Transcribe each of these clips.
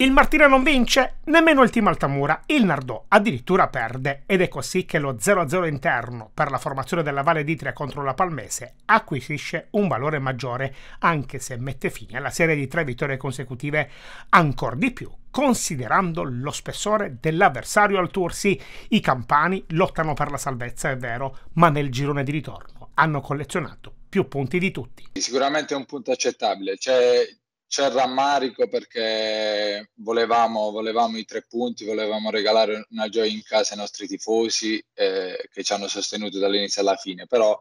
Il Martina non vince, nemmeno il team Altamura, il Nardò addirittura perde ed è così ecco che lo 0-0 interno per la formazione della Valle d'Itria contro la Palmese acquisisce un valore maggiore anche se mette fine alla serie di tre vittorie consecutive ancora di più considerando lo spessore dell'avversario al Tursi. I campani lottano per la salvezza, è vero, ma nel girone di ritorno hanno collezionato più punti di tutti. Sicuramente è un punto accettabile, cioè c'è il rammarico perché volevamo, volevamo, i tre punti, volevamo regalare una gioia in casa ai nostri tifosi eh, che ci hanno sostenuto dall'inizio alla fine, però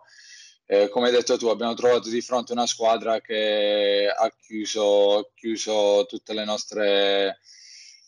eh, come hai detto tu abbiamo trovato di fronte una squadra che ha chiuso, ha chiuso tutte le nostre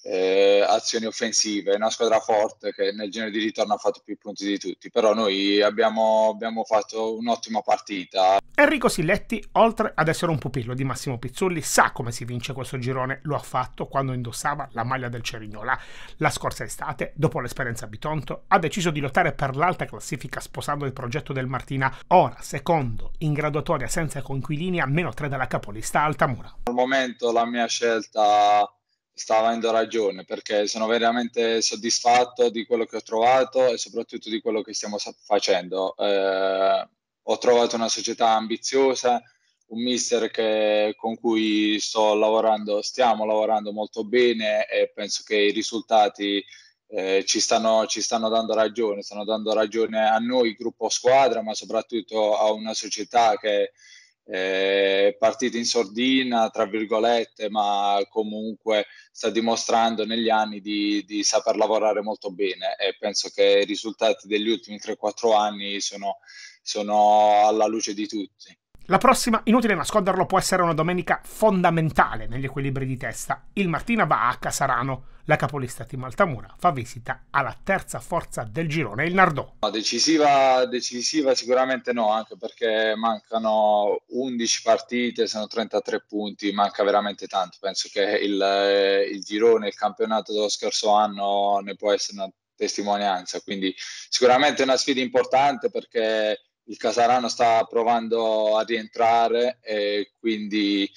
eh, azioni offensive, è una squadra forte che nel genere di ritorno ha fatto più punti di tutti, però noi abbiamo, abbiamo fatto un'ottima partita. Enrico Silletti, oltre ad essere un pupillo di Massimo Pizzulli, sa come si vince questo girone, lo ha fatto quando indossava la maglia del Cerignola. La scorsa estate, dopo l'esperienza a Bitonto, ha deciso di lottare per l'alta classifica sposando il progetto del Martina, ora secondo in graduatoria senza conquilini a meno 3 dalla capolista Altamura. Al momento la mia scelta sta avendo ragione perché sono veramente soddisfatto di quello che ho trovato e soprattutto di quello che stiamo facendo. Eh, ho trovato una società ambiziosa, un mister che, con cui sto lavorando, stiamo lavorando molto bene e penso che i risultati eh, ci, stanno, ci stanno dando ragione, stanno dando ragione a noi, gruppo squadra, ma soprattutto a una società che eh, partito in sordina, tra virgolette, ma comunque sta dimostrando negli anni di, di saper lavorare molto bene e penso che i risultati degli ultimi 3-4 anni sono, sono alla luce di tutti. La prossima, inutile nasconderlo, può essere una domenica fondamentale negli equilibri di testa. Il Martina va a Casarano, la capolista di Maltamura fa visita alla terza forza del girone, il Nardò. Decisiva, decisiva sicuramente no, anche perché mancano 11 partite, sono 33 punti, manca veramente tanto. Penso che il, eh, il girone, il campionato dello scorso anno ne può essere una testimonianza, quindi sicuramente è una sfida importante perché il Casarano sta provando a rientrare e quindi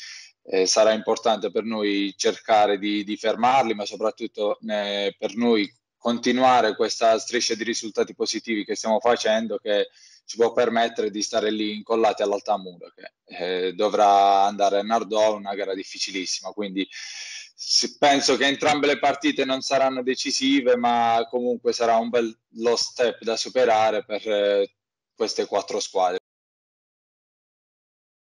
eh, sarà importante per noi cercare di, di fermarli, ma soprattutto eh, per noi continuare questa striscia di risultati positivi che stiamo facendo che ci può permettere di stare lì incollati all'alta che eh, dovrà andare a Nardò una gara difficilissima quindi penso che entrambe le partite non saranno decisive ma comunque sarà un bel lo step da superare per eh, queste quattro squadre